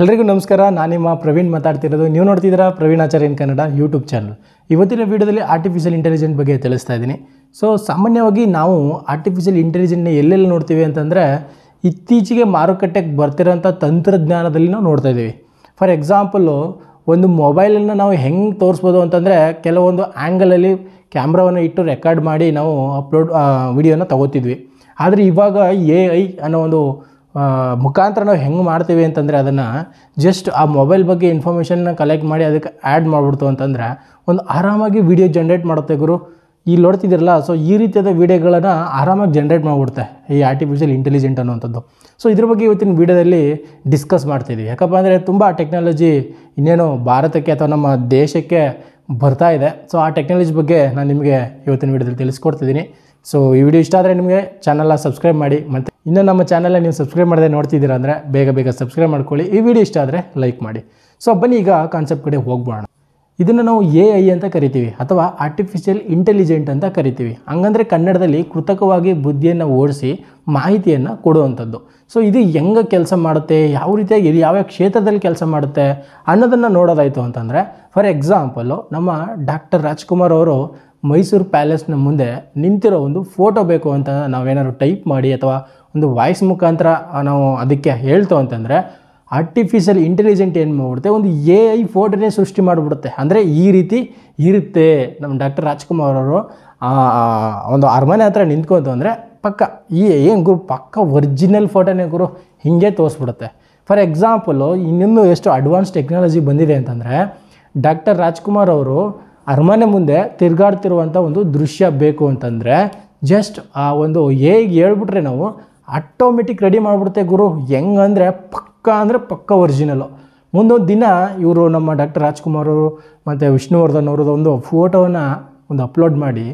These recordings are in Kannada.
ಎಲ್ರಿಗೂ ನಮಸ್ಕಾರ ನಾನು ನಿಮ್ಮ ಪ್ರವೀಣ್ ಮಾತಾಡ್ತಿರೋದು ನೀವು ನೋಡ್ತಿದ್ದೀರಾ ಪ್ರವೀಣ್ ಆಚಾರ್ಯ ಕನ್ನಡ ಯೂಟ್ಯೂಬ್ ಚಾನಲ್ ಇವತ್ತಿನ ವೀಡಿಯೋದಲ್ಲಿ ಆರ್ಟಿಫಿಷಿಯಲ್ ಇಂಟೆಲಿಜೆಂಟ್ ಬಗ್ಗೆ ತಿಳಿಸ್ತಾ ಇದ್ದೀನಿ ಸೊ ಸಾಮಾನ್ಯವಾಗಿ ನಾವು ಆರ್ಟಿಫಿಷಿಯಲ್ ಇಂಟೆಲಿಜೆಂಟ್ನ ಎಲ್ಲೆಲ್ಲಿ ನೋಡ್ತೀವಿ ಅಂತಂದರೆ ಇತ್ತೀಚೆಗೆ ಮಾರುಕಟ್ಟೆಗೆ ಬರ್ತಿರೋಂಥ ತಂತ್ರಜ್ಞಾನದಲ್ಲಿ ನಾವು ನೋಡ್ತಾ ಇದ್ದೀವಿ ಫಾರ್ ಎಕ್ಸಾಂಪಲು ಒಂದು ಮೊಬೈಲನ್ನು ನಾವು ಹೆಂಗೆ ತೋರಿಸ್ಬೋದು ಅಂತಂದರೆ ಕೆಲವೊಂದು ಆ್ಯಂಗಲಲ್ಲಿ ಕ್ಯಾಮ್ರಾವನ್ನು ಇಟ್ಟು ರೆಕಾರ್ಡ್ ಮಾಡಿ ನಾವು ಅಪ್ಲೋಡ್ ವಿಡಿಯೋನ ತಗೋತಿದ್ವಿ ಆದರೆ ಇವಾಗ ಎ ಐ ಅನ್ನೋ ಒಂದು ಮುಖಾಂತರ ನಾವು ಹೆಂಗೆ ಮಾಡ್ತೀವಿ ಅಂತಂದರೆ ಅದನ್ನು ಜಸ್ಟ್ ಆ ಮೊಬೈಲ್ ಬಗ್ಗೆ ಇನ್ಫಾರ್ಮೇಷನ್ನ ಕಲೆಕ್ಟ್ ಮಾಡಿ ಅದಕ್ಕೆ ಆ್ಯಡ್ ಮಾಡಿಬಿಡ್ತು ಅಂತಂದರೆ ಒಂದು ಆರಾಮಾಗಿ ವಿಡಿಯೋ ಜನ್ರೇಟ್ ಮಾಡುತ್ತೆ ಗುರು ಇಲ್ಲಿ ನೋಡ್ತಿದ್ದೀರಲ್ಲ ಸೊ ಈ ರೀತಿಯಾದ ವಿಡಿಯೋಗಳನ್ನು ಆರಾಮಾಗಿ ಜನ್ರೇಟ್ ಮಾಡಿಬಿಡುತ್ತೆ ಈ ಆರ್ಟಿಫಿಷಿಯಲ್ ಇಂಟೆಲಿಜೆಂಟ್ ಅನ್ನುವಂಥದ್ದು ಸೊ ಇದ್ರ ಬಗ್ಗೆ ಇವತ್ತಿನ ವಿಡಿಯೋದಲ್ಲಿ ಡಿಸ್ಕಸ್ ಮಾಡ್ತಿದ್ವಿ ಯಾಕಪ್ಪ ಅಂದರೆ ತುಂಬ ಟೆಕ್ನಾಲಜಿ ಇನ್ನೇನು ಭಾರತಕ್ಕೆ ಅಥವಾ ನಮ್ಮ ದೇಶಕ್ಕೆ ಬರ್ತಾ ಇದೆ ಸೊ ಆ ಟೆಕ್ನಾಲಜಿ ಬಗ್ಗೆ ನಾನು ನಿಮಗೆ ಇವತ್ತಿನ ವಿಡಿಯೋದಲ್ಲಿ ತಿಳಿಸ್ಕೊಡ್ತಿದ್ದೀನಿ ಸೊ ಈ ವಿಡಿಯೋ ಇಷ್ಟ ಆದರೆ ನಿಮಗೆ ಚಾನಲ್ನ ಸಬ್ಸ್ಕ್ರೈಬ್ ಮಾಡಿ ಮತ್ತು ಇನ್ನೂ ನಮ್ಮ ಚಾನಲ್ನ ನೀವು ಸಬ್ಸ್ಕ್ರೈಬ್ ಮಾಡದೆ ನೋಡ್ತಿದ್ದೀರಾ ಅಂದರೆ ಬೇಗ ಬೇಗ ಸಬ್ಸ್ಕ್ರೈಬ್ ಮಾಡ್ಕೊಳ್ಳಿ ಈ ವಿಡಿಯೋ ಇಷ್ಟ ಆದರೆ ಲೈಕ್ ಮಾಡಿ ಸೊ ಬನ್ನಿ ಈಗ ಕಾನ್ಸೆಪ್ಟ್ ಕಡೆ ಹೋಗ್ಬೋಣ ಇದನ್ನು ನಾವು ಎ ಐ ಅಂತ ಕರಿತೀವಿ ಅಥವಾ ಆರ್ಟಿಫಿಷಿಯಲ್ ಇಂಟೆಲಿಜೆಂಟ್ ಅಂತ ಕರಿತೀವಿ ಹಂಗಂದರೆ ಕನ್ನಡದಲ್ಲಿ ಕೃತಕವಾಗಿ ಬುದ್ಧಿಯನ್ನು ಓಡಿಸಿ ಮಾಹಿತಿಯನ್ನು ಕೊಡುವಂಥದ್ದು ಸೊ ಇದು ಹೆಂಗೆ ಕೆಲಸ ಮಾಡುತ್ತೆ ಯಾವ ರೀತಿಯಾಗಿ ಇದು ಯಾವ್ಯಾವ ಕ್ಷೇತ್ರದಲ್ಲಿ ಕೆಲಸ ಮಾಡುತ್ತೆ ಅನ್ನೋದನ್ನು ನೋಡೋದಾಯಿತು ಅಂತಂದರೆ ಫಾರ್ ಎಕ್ಸಾಂಪಲು ನಮ್ಮ ಡಾಕ್ಟರ್ ರಾಜ್ಕುಮಾರ್ ಅವರು ಮೈಸೂರು ಪ್ಯಾಲೇಸ್ನ ಮುಂದೆ ನಿಂತಿರೋ ಒಂದು ಫೋಟೋ ಬೇಕು ಅಂತ ನಾವೇನಾದ್ರು ಟೈಪ್ ಮಾಡಿ ಅಥವಾ ಒಂದು ವಾಯ್ಸ್ ಮುಖಾಂತರ ನಾವು ಅದಕ್ಕೆ ಹೇಳ್ತೋ ಅಂತಂದರೆ ಆರ್ಟಿಫಿಷಿಯಲ್ ಇಂಟೆಲಿಜೆಂಟ್ ಏನು ಮಾಡಿಬಿಡುತ್ತೆ ಒಂದು ಎ ಐ ಫೋಟೋನೇ ಸೃಷ್ಟಿ ಮಾಡಿಬಿಡುತ್ತೆ ಅಂದರೆ ಈ ರೀತಿ ಇರುತ್ತೆ ನಮ್ಮ ಡಾಕ್ಟರ್ ರಾಜ್ಕುಮಾರ್ ಅವರು ಒಂದು ಅರಮನೆ ಹತ್ರ ನಿಂತ್ಕೊತು ಅಂದರೆ ಪಕ್ಕ ಈ ಏನು ಗುರು ಪಕ್ಕ ಒರಿಜಿನಲ್ ಫೋಟೋನೇ ಗುರು ಹಿಂಗೆ ತೋರಿಸ್ಬಿಡುತ್ತೆ ಫಾರ್ ಎಕ್ಸಾಂಪಲು ಇನ್ನೊಂದು ಎಷ್ಟು ಅಡ್ವಾನ್ಸ್ ಟೆಕ್ನಾಲಜಿ ಬಂದಿದೆ ಅಂತಂದರೆ ಡಾಕ್ಟರ್ ರಾಜ್ಕುಮಾರ್ ಅವರು ಅರಮನೆ ಮುಂದೆ ತಿರುಗಾಡ್ತಿರುವಂಥ ಒಂದು ದೃಶ್ಯ ಬೇಕು ಅಂತಂದರೆ ಜಸ್ಟ್ ಆ ಒಂದು ಹೇಗೆ ಹೇಳ್ಬಿಟ್ರೆ ನಾವು ಆಟೋಮೆಟಿಕ್ ರೆಡಿ ಮಾಡಿಬಿಡುತ್ತೆ ಗುರು ಹೆಂಗಂದರೆ ಪಕ್ಕ ಅಂದರೆ ಪಕ್ಕ ಒರಿಜಿನಲ್ಲು ಮುಂದೊಂದು ದಿನ ಇವರು ನಮ್ಮ ಡಾಕ್ಟರ್ ರಾಜ್ಕುಮಾರ್ ಅವರು ಮತ್ತು ವಿಷ್ಣುವರ್ಧನ್ ಅವ್ರದ್ದು ಒಂದು ಫೋಟೋವನ್ನು ಒಂದು ಅಪ್ಲೋಡ್ ಮಾಡಿ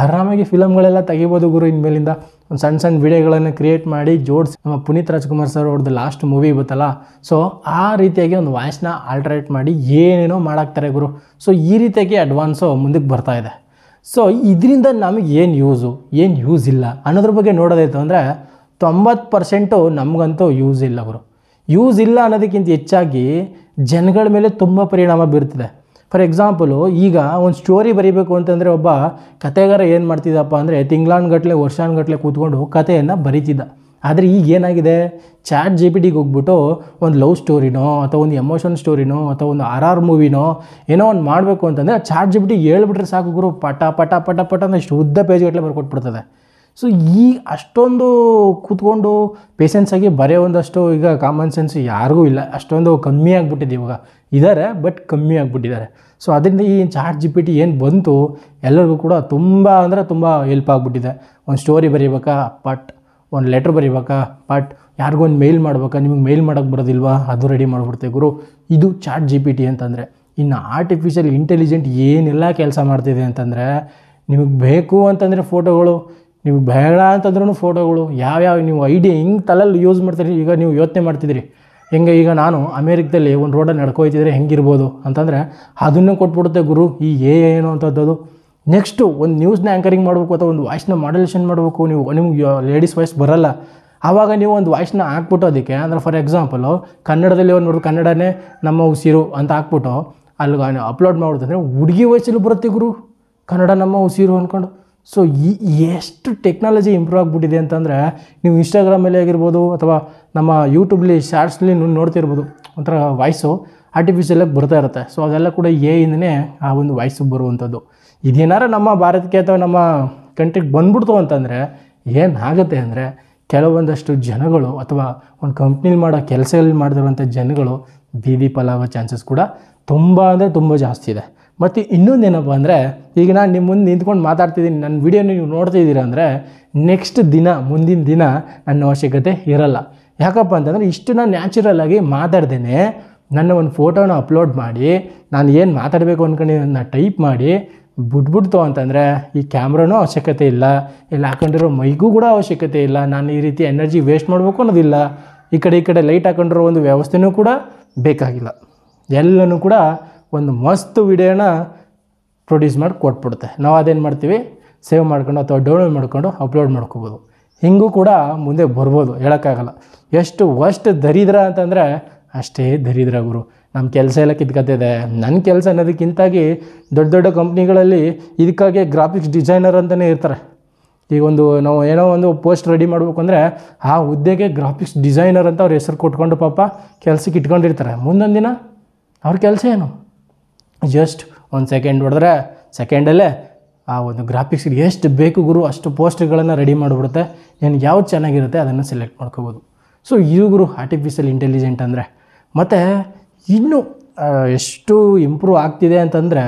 ಆರಾಮಾಗಿ ಫಿಲಮ್ಗಳೆಲ್ಲ ತೆಗಿಬೋದು ಗುರು ಇನ್ಮೇಲಿಂದ ಒಂದು ಸಣ್ಣ ಸಣ್ಣ ವಿಡಿಯೋಗಳನ್ನು ಕ್ರಿಯೇಟ್ ಮಾಡಿ ಜೋಡಿಸಿ ನಮ್ಮ ಪುನೀತ್ ರಾಜ್ಕುಮಾರ್ ಸರ್ ಅವ್ರದ್ದು ಲಾಸ್ಟ್ ಮೂವಿ ಬತ್ತಲ್ಲ ಸೊ ಆ ರೀತಿಯಾಗಿ ಒಂದು ವಾಯ್ಸ್ನ ಆಲ್ಟ್ರೇಟ್ ಮಾಡಿ ಏನೇನೋ ಮಾಡಾಕ್ತಾರೆ ಗುರು ಸೊ ಈ ರೀತಿಯಾಗಿ ಅಡ್ವಾನ್ಸು ಮುಂದಕ್ಕೆ ಬರ್ತಾ ಇದೆ ಸೊ ಇದರಿಂದ ನಮಗೆ ಏನು ಯೂಸು ಏನು ಯೂಸ್ ಇಲ್ಲ ಅನ್ನೋದ್ರ ಬಗ್ಗೆ ನೋಡೋದಾಯಿತು ಅಂದರೆ ತೊಂಬತ್ತು ಪರ್ಸೆಂಟು ನಮಗಂತೂ ಯೂಸ್ ಇಲ್ಲ ಅವರು ಯೂಸ್ ಇಲ್ಲ ಅನ್ನೋದಕ್ಕಿಂತ ಹೆಚ್ಚಾಗಿ ಜನಗಳ ಮೇಲೆ ತುಂಬ ಪರಿಣಾಮ ಬೀರ್ತದೆ ಫಾರ್ ಎಕ್ಸಾಂಪಲು ಈಗ ಒಂದು ಸ್ಟೋರಿ ಬರೀಬೇಕು ಅಂತಂದರೆ ಒಬ್ಬ ಕತೆಗಾರ ಏನು ಮಾಡ್ತಿದ್ದಪ್ಪ ಅಂದರೆ ತಿಂಗ್ಳಾನ್ಗಟ್ಲೆ ವರ್ಷಾನ್ಗಟ್ಲೆ ಕೂತ್ಕೊಂಡು ಕತೆಯನ್ನು ಬರಿತಿದ್ದ ಆದರೆ ಈಗ ಏನಾಗಿದೆ ಚಾಟ್ ಜಿ ಪಿ ಟಿಗೆ ಹೋಗ್ಬಿಟ್ಟು ಒಂದು ಲವ್ ಸ್ಟೋರಿನೋ ಅಥವಾ ಒಂದು ಎಮೋಷನ್ ಸ್ಟೋರಿನೋ ಅಥವಾ ಒಂದು ಆರ್ ಆರ್ ಮೂವಿನೋ ಏನೋ ಒಂದು ಮಾಡಬೇಕು ಅಂತಂದರೆ ಚಾಟ್ ಜಿ ಪಿ ಟಿ ಹೇಳ್ಬಿಟ್ರೆ ಸಾಕು ಗುರು ಪಟ ಪಟ ಪಟ ಪಟ ಇಷ್ಟು ಉದ್ದ ಪೇಜ್ಗಟ್ಟಲೆ ಬರ್ಕೊಟ್ಬಿಡ್ತದೆ ಸೊ ಈ ಅಷ್ಟೊಂದು ಕೂತ್ಕೊಂಡು ಪೇಷನ್ಸಾಗಿ ಬರೀ ಒಂದಷ್ಟು ಈಗ ಕಾಮನ್ ಸೆನ್ಸ್ ಯಾರಿಗೂ ಇಲ್ಲ ಅಷ್ಟೊಂದು ಕಮ್ಮಿ ಆಗಿಬಿಟ್ಟಿದೆ ಇವಾಗ ಇದ್ದಾರೆ ಬಟ್ ಕಮ್ಮಿ ಆಗಿಬಿಟ್ಟಿದ್ದಾರೆ ಸೊ ಅದರಿಂದ ಈ ಚಾಟ್ ಜಿ ಪಿ ಟಿ ಏನು ಬಂತು ಎಲ್ಲರಿಗೂ ಕೂಡ ತುಂಬ ಅಂದರೆ ತುಂಬ ಹೆಲ್ಪ್ ಆಗಿಬಿಟ್ಟಿದೆ ಒಂದು ಸ್ಟೋರಿ ಬರೀಬೇಕಾ ಪಟ್ ಒಂದು ಲೆಟ್ರ್ ಬರೀಬೇಕಾ ಪಟ್ ಒಂದು ಮೇಲ್ ಮಾಡ್ಬೇಕಾ ನಿಮಗೆ ಮೇಲ್ ಮಾಡೋಕ್ಕೆ ಬರೋದಿಲ್ವಾ ಅದು ರೆಡಿ ಮಾಡಿಬಿಡ್ತೇವೆ ಗುರು ಇದು ಚಾಟ್ ಜಿ ಪಿ ಟಿ ಅಂತಂದರೆ ಇನ್ನು ಆರ್ಟಿಫಿಷಿಯಲ್ ಇಂಟೆಲಿಜೆಂಟ್ ಏನೆಲ್ಲ ಕೆಲಸ ಮಾಡ್ತಿದೆ ಅಂತಂದರೆ ನಿಮಗೆ ಬೇಕು ಅಂತಂದರೆ ಫೋಟೋಗಳು ನಿಮಗೆ ಬೇಡ ಅಂತಂದ್ರೂ ಫೋಟೋಗಳು ಯಾವ್ಯಾವ ನೀವು ಐಡಿಯಾ ಹಿಂಗೆ ತಲೆಯಲ್ಲಿ ಯೂಸ್ ಮಾಡ್ತೀರಿ ಈಗ ನೀವು ಯೋಚನೆ ಮಾಡ್ತಿದ್ರಿ ಹೆಂಗೆ ಈಗ ನಾನು ಅಮೇರಿಕದಲ್ಲಿ ಒಂದು ರೋಡಲ್ಲಿ ನಡ್ಕೊಯ್ತಿದ್ರೆ ಹೆಂಗಿರ್ಬೋದು ಅಂತಂದರೆ ಅದನ್ನೇ ಕೊಟ್ಬಿಡುತ್ತೆ ಗುರು ಈ ಏ ಏನು ಅಂತದ್ದು ನೆಕ್ಸ್ಟು ಒಂದು ನ್ಯೂಸ್ನ ಆ್ಯಂಕರಿಂಗ್ ಮಾಡಬೇಕು ಅಥವಾ ಒಂದು ವಾಯ್ಸ್ನ ಮಾಡಲೇಷನ್ ಮಾಡಬೇಕು ನೀವು ನಿಮ್ಗೆ ಲೇಡೀಸ್ ವಾಯ್ಸ್ ಬರೋಲ್ಲ ಆವಾಗ ನೀವು ಒಂದು ವಾಯ್ಸ್ನ ಹಾಕ್ಬಿಟ್ಟು ಅದಕ್ಕೆ ಅಂದರೆ ಫಾರ್ ಎಕ್ಸಾಂಪಲು ಕನ್ನಡದಲ್ಲಿ ಒಂದು ನೋಡಿ ಕನ್ನಡನೇ ನಮ್ಮ ಉಸಿರು ಅಂತ ಹಾಕ್ಬಿಟ್ಟು ಅಲ್ಲಿ ಅಪ್ಲೋಡ್ ಅಂದರೆ ಹುಡುಗಿ ವಯಸ್ಸಲ್ಲಿ ಬರುತ್ತೆ ಗುರು ಕನ್ನಡ ನಮ್ಮ ಉಸಿರು ಅಂದ್ಕೊಂಡು ಸೊ ಈ ಎಷ್ಟು ಟೆಕ್ನಾಲಜಿ ಇಂಪ್ರೂವ್ ಆಗಿಬಿಟ್ಟಿದೆ ಅಂತಂದರೆ ನೀವು ಇನ್ಸ್ಟಾಗ್ರಾಮಲ್ಲಿ ಆಗಿರ್ಬೋದು ಅಥವಾ ನಮ್ಮ ಯೂಟ್ಯೂಬ್ಲಿ ಶಾರ್ಟ್ಸ್ಲಿ ನೋಡ್ತಿರ್ಬೋದು ಒಂಥರ ವಾಯ್ಸು ಆರ್ಟಿಫಿಷಿಯಲಾಗಿ ಬರ್ತಾ ಇರುತ್ತೆ ಸೊ ಅದೆಲ್ಲ ಕೂಡ ಎ ಇಂದನೇ ಆ ಒಂದು ವಾಯ್ಸು ಬರುವಂಥದ್ದು ಇದೇನಾರ ನಮ್ಮ ಭಾರತಕ್ಕೆ ಅಥವಾ ನಮ್ಮ ಕಂಟ್ರಿಗೆ ಬಂದ್ಬಿಡ್ತು ಅಂತಂದರೆ ಏನಾಗುತ್ತೆ ಅಂದರೆ ಕೆಲವೊಂದಷ್ಟು ಜನಗಳು ಅಥವಾ ಒಂದು ಕಂಪ್ನಿಲಿ ಮಾಡೋ ಕೆಲಸದಲ್ಲಿ ಮಾಡ್ತಿರುವಂಥ ಜನಗಳು ಬೀದಿ ಪಲಾವ ಚಾನ್ಸಸ್ ಕೂಡ ತುಂಬ ಅಂದರೆ ತುಂಬ ಜಾಸ್ತಿ ಇದೆ ಮತ್ತು ಇನ್ನೊಂದೇನಪ್ಪ ಅಂದರೆ ಈಗ ನಾನು ನಿಮ್ಮ ಮುಂದೆ ನಿಂತ್ಕೊಂಡು ಮಾತಾಡ್ತಿದ್ದೀನಿ ನನ್ನ ವಿಡಿಯೋನ ನೀವು ನೋಡ್ತಾ ಇದ್ದೀರಾ ಅಂದರೆ ನೆಕ್ಸ್ಟ್ ದಿನ ಮುಂದಿನ ದಿನ ನನ್ನ ಅವಶ್ಯಕತೆ ಇರಲ್ಲ ಯಾಕಪ್ಪ ಅಂತಂದರೆ ಇಷ್ಟು ನಾನು ನ್ಯಾಚುರಲ್ ಆಗಿ ಮಾತಾಡ್ದೇನೆ ನನ್ನ ಒಂದು ಫೋಟೋನ ಅಪ್ಲೋಡ್ ಮಾಡಿ ನಾನು ಏನು ಮಾತಾಡಬೇಕು ಅಂದ್ಕೊಂಡಿದ್ದನ್ನು ಟೈಪ್ ಮಾಡಿ ಬಿಟ್ಬಿಡ್ತು ಅಂತಂದರೆ ಈ ಕ್ಯಾಮ್ರಾನೂ ಅವಶ್ಯಕತೆ ಇಲ್ಲ ಇಲ್ಲಿ ಹಾಕೊಂಡಿರೋ ಮೈಗೂ ಕೂಡ ಅವಶ್ಯಕತೆ ಇಲ್ಲ ನಾನು ಈ ರೀತಿ ಎನರ್ಜಿ ವೇಸ್ಟ್ ಮಾಡಬೇಕು ಅನ್ನೋದಿಲ್ಲ ಈ ಕಡೆ ಈ ಕಡೆ ಲೈಟ್ ಹಾಕೊಂಡಿರೋ ಒಂದು ವ್ಯವಸ್ಥೆನೂ ಕೂಡ ಬೇಕಾಗಿಲ್ಲ ಎಲ್ಲನೂ ಕೂಡ ಒಂದು ಮಸ್ತ್ ವಿಡಿಯೋನ ಪ್ರೊಡ್ಯೂಸ್ ಮಾಡಿ ಕೊಟ್ಬಿಡುತ್ತೆ ನಾವು ಅದೇನು ಮಾಡ್ತೀವಿ ಸೇವ್ ಮಾಡ್ಕೊಂಡು ಅಥವಾ ಡೌನ್ಲೋಡ್ ಮಾಡ್ಕೊಂಡು ಅಪ್ಲೋಡ್ ಮಾಡ್ಕೋಬೋದು ಹಿಂಗೂ ಕೂಡ ಮುಂದೆ ಬರ್ಬೋದು ಹೇಳೋಕ್ಕಾಗಲ್ಲ ಎಷ್ಟು ವಸ್ಟ್ ದರಿದ್ರ ಅಂತಂದರೆ ಅಷ್ಟೇ ದರಿದ್ರ ಗುರು ನಮ್ಮ ಕೆಲಸ ಎಲ್ಲ ಕಿತ್ಕತ್ತಿದೆ ನನ್ನ ಕೆಲಸ ಅನ್ನೋದಕ್ಕಿಂತಾಗಿ ದೊಡ್ಡ ದೊಡ್ಡ ಕಂಪ್ನಿಗಳಲ್ಲಿ ಇದಕ್ಕಾಗಿ ಗ್ರಾಫಿಕ್ಸ್ ಡಿಸೈನರ್ ಅಂತಲೇ ಇರ್ತಾರೆ ಈಗ ಒಂದು ನಾವು ಏನೋ ಒಂದು ಪೋಸ್ಟ್ ರೆಡಿ ಮಾಡಬೇಕು ಅಂದರೆ ಆ ಹುದ್ದೆಗೆ ಗ್ರಾಫಿಕ್ಸ್ ಡಿಸೈನರ್ ಅಂತ ಅವ್ರ ಹೆಸರು ಕೊಟ್ಕೊಂಡು ಪಾಪ ಕೆಲಸಕ್ಕೆ ಇಟ್ಕೊಂಡಿರ್ತಾರೆ ಮುಂದೊಂದು ದಿನ ಅವ್ರ ಕೆಲಸ ಏನು ಜಸ್ಟ್ ಒಂದು ಸೆಕೆಂಡ್ ಹೊಡೆದ್ರೆ ಸೆಕೆಂಡಲ್ಲೇ ಆ ಒಂದು ಗ್ರಾಫಿಕ್ಸ್ಗೆ ಎಷ್ಟು ಬೇಕು ಗುರು ಅಷ್ಟು ಪೋಸ್ಟ್ಗಳನ್ನು ರೆಡಿ ಮಾಡಿಬಿಡುತ್ತೆ ನಿನಗೆ ಯಾವ್ದು ಚೆನ್ನಾಗಿರುತ್ತೆ ಅದನ್ನು ಸೆಲೆಕ್ಟ್ ಮಾಡ್ಕೋಬೋದು ಸೊ ಇದು ಗುರು ಆರ್ಟಿಫಿಷಿಯಲ್ ಇಂಟೆಲಿಜೆಂಟ್ ಅಂದರೆ ಮತ್ತು ಇನ್ನೂ ಎಷ್ಟು ಇಂಪ್ರೂವ್ ಆಗ್ತಿದೆ ಅಂತಂದರೆ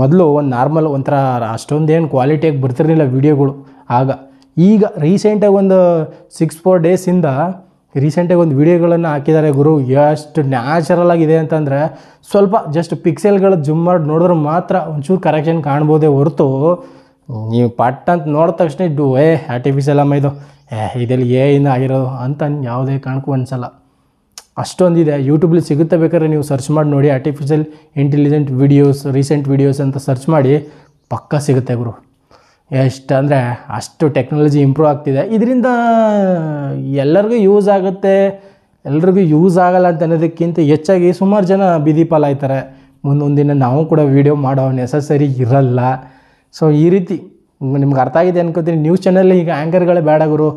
ಮೊದಲು ಒಂದು ನಾರ್ಮಲ್ ಒಂಥರ ಅಷ್ಟೊಂದೇನು ಕ್ವಾಲಿಟಿಯಾಗಿ ಬರ್ತಿರಲಿಲ್ಲ ವೀಡಿಯೋಗಳು ಆಗ ಈಗ ರೀಸೆಂಟಾಗಿ ಒಂದು ಸಿಕ್ಸ್ ಫೋರ್ ಡೇಸಿಂದ ರೀಸೆಂಟಾಗಿ ಒಂದು ವಿಡಿಯೋಗಳನ್ನು ಹಾಕಿದ್ದಾರೆ ಗುರು ಎಷ್ಟು ನ್ಯಾಚುರಲ್ ಆಗಿದೆ ಅಂತಂದರೆ ಸ್ವಲ್ಪ ಜಸ್ಟ್ ಪಿಕ್ಸೆಲ್ಗಳು ಜುಮ್ ಮಾಡಿ ನೋಡಿದ್ರೆ ಮಾತ್ರ ಒಂಚೂರು ಕರೆಕ್ಷನ್ ಕಾಣ್ಬೋದೇ ಹೊರತು ನೀವು ಪಟ್ ಅಂತ ನೋಡಿದ ತಕ್ಷಣ ಇದ್ದು ಏ ಆರ್ಟಿಫಿಷಿಯಲ್ ಅಮ್ಮ ಇದು ಏ ಇದೆಲ್ಲಿ ಏ ಆಗಿರೋದು ಅಂತ ಯಾವುದೇ ಕಾರಣಕ್ಕೂ ಅನಿಸಲ್ಲ ಅಷ್ಟೊಂದಿದೆ ಯೂಟ್ಯೂಬಲ್ಲಿ ಸಿಗುತ್ತೆ ಬೇಕಾದ್ರೆ ನೀವು ಸರ್ಚ್ ಮಾಡಿ ನೋಡಿ artificial intelligent videos recent videos ಅಂತ ಸರ್ಚ್ ಮಾಡಿ ಪಕ್ಕ ಸಿಗುತ್ತೆ ಗುರು ಎಷ್ಟು ಅಂದರೆ ಅಷ್ಟು ಟೆಕ್ನಾಲಜಿ ಇಂಪ್ರೂವ್ ಆಗ್ತಿದೆ ಇದರಿಂದ ಎಲ್ಲರಿಗೂ ಯೂಸ್ ಆಗುತ್ತೆ ಎಲ್ರಿಗೂ ಯೂಸ್ ಆಗಲ್ಲ ಅಂತ ಅನ್ನೋದಕ್ಕಿಂತ ಹೆಚ್ಚಾಗಿ ಸುಮಾರು ಜನ ಬೀದಿ ಪಾಲಾಯ್ತಾರೆ ಮುಂದೊಂದು ದಿನ ನಾವು ಕೂಡ ವೀಡಿಯೋ ಮಾಡೋ ನೆಸಸರಿ ಇರಲ್ಲ ಸೊ ಈ ರೀತಿ ನಿಮ್ಗೆ ಅರ್ಥ ಆಗಿದೆ ಅನ್ಕೋತೀನಿ ನ್ಯೂಸ್ ಚಾನಲ್ ಈಗ ಆ್ಯಂಕರ್ಗಳೇ ಬೇಡ ಗುರು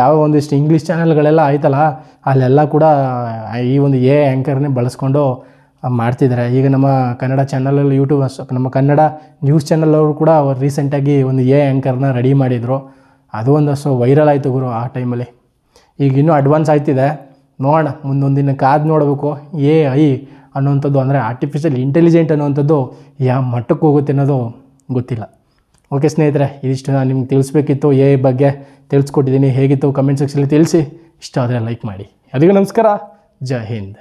ಯಾವ ಒಂದಿಷ್ಟು ಇಂಗ್ಲೀಷ್ ಚಾನಲ್ಗಳೆಲ್ಲ ಆಯ್ತಲ್ಲ ಅಲ್ಲೆಲ್ಲ ಕೂಡ ಈ ಒಂದು ಎ ಆ್ಯಂಕರ್ನೇ ಬಳಸ್ಕೊಂಡು ಮಾಡ್ತಿದ್ದಾರೆ ಈಗ ನಮ್ಮ ಕನ್ನಡ ಚಾನಲಲ್ಲಿ ಯೂಟ್ಯೂಬ್ ನಮ್ಮ ಕನ್ನಡ ನ್ಯೂಸ್ ಚಾನಲವರು ಕೂಡ ಅವ್ರು ರೀಸೆಂಟಾಗಿ ಒಂದು ಎ ಆ್ಯಂಕರ್ನ ರೆಡಿ ಮಾಡಿದರು ಅದು ಒಂದು ಅಷ್ಟು ವೈರಲ್ ಆಯಿತು ಗುರು ಆ ಟೈಮಲ್ಲಿ ಈಗ ಇನ್ನೂ ಅಡ್ವಾನ್ಸ್ ಆಯ್ತಿದೆ ನೋಡೋಣ ಮುಂದೊಂದು ದಿನ ಕಾದ್ ನೋಡಬೇಕು ಎ ಐ ಅನ್ನೋಂಥದ್ದು ಅಂದರೆ ಆರ್ಟಿಫಿಷಿಯಲ್ ಇಂಟೆಲಿಜೆಂಟ್ ಅನ್ನುವಂಥದ್ದು ಯಾವ ಮಟ್ಟಕ್ಕೆ ಹೋಗುತ್ತೆ ಅನ್ನೋದು ಗೊತ್ತಿಲ್ಲ ಓಕೆ ಸ್ನೇಹಿತರೆ ಇದಿಷ್ಟು ನಾನು ನಿಮ್ಗೆ ತಿಳಿಸ್ಬೇಕಿತ್ತು ಎ ಐ ಬಗ್ಗೆ ತಿಳಿಸ್ಕೊಟ್ಟಿದ್ದೀನಿ ಹೇಗಿತ್ತು ಕಮೆಂಟ್ ಸೆಕ್ಷನಲ್ಲಿ ತಿಳಿಸಿ ಇಷ್ಟ ಆದರೆ ಲೈಕ್ ಮಾಡಿ ಅದಕ್ಕೆ ನಮಸ್ಕಾರ ಜೈ ಹಿಂದ್